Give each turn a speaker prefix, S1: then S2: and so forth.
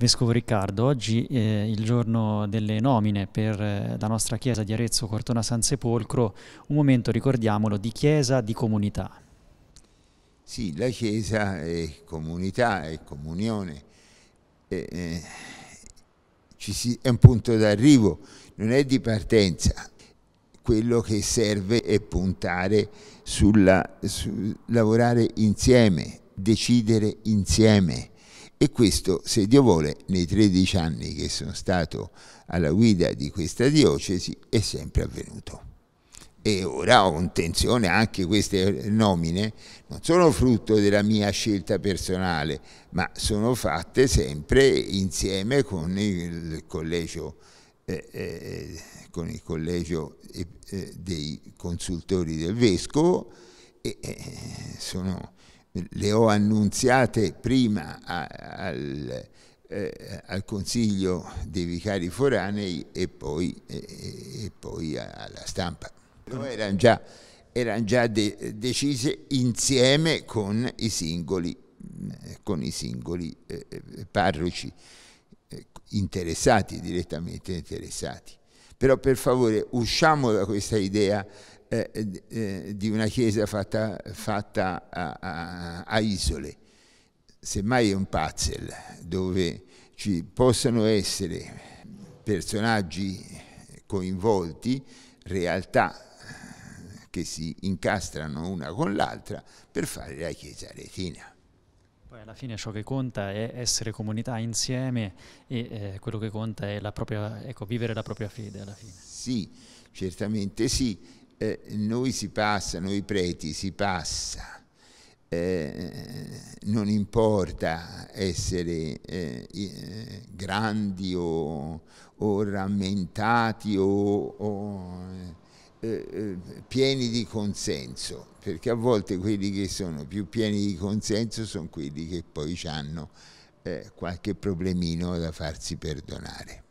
S1: Vescovo Riccardo, oggi è eh, il giorno delle nomine per eh, la nostra chiesa di Arezzo Cortona San Sepolcro, un momento ricordiamolo di chiesa, di
S2: comunità. Sì, la chiesa è comunità, è comunione, è, è, eh, si, è un punto d'arrivo, non è di partenza. Quello che serve è puntare sulla, su lavorare insieme, decidere insieme e questo, se Dio vuole, nei 13 anni che sono stato alla guida di questa diocesi è sempre avvenuto. E ora ho intenzione anche queste nomine non sono frutto della mia scelta personale, ma sono fatte sempre insieme con il collegio, eh, eh, con il collegio eh, eh dei consultori del vescovo e eh, sono le ho annunziate prima a, al, eh, al, Consiglio dei Vicari Foranei e poi, eh, e poi alla stampa. No, erano già, eran già de decise insieme con i singoli, eh, con i singoli eh, parroci eh, interessati, direttamente interessati. Però per favore usciamo da questa idea eh, eh, eh, di una chiesa fatta, fatta a, a, a, isole, semmai è un puzzle dove ci possono essere personaggi coinvolti, realtà che si incastrano una con l'altra per fare la chiesa retina.
S1: Poi alla fine ciò che conta è essere comunità insieme e eh, quello che conta è la propria, ecco, vivere la propria fede alla
S2: fine. Sì, certamente sì eh, noi si passa, noi preti si passa, eh, non importa essere eh, eh grandi o, o, rammentati o, o eh, eh, pieni di consenso, perché a volte quelli che sono più pieni di consenso sono quelli che poi hanno qualche problemino da farsi perdonare.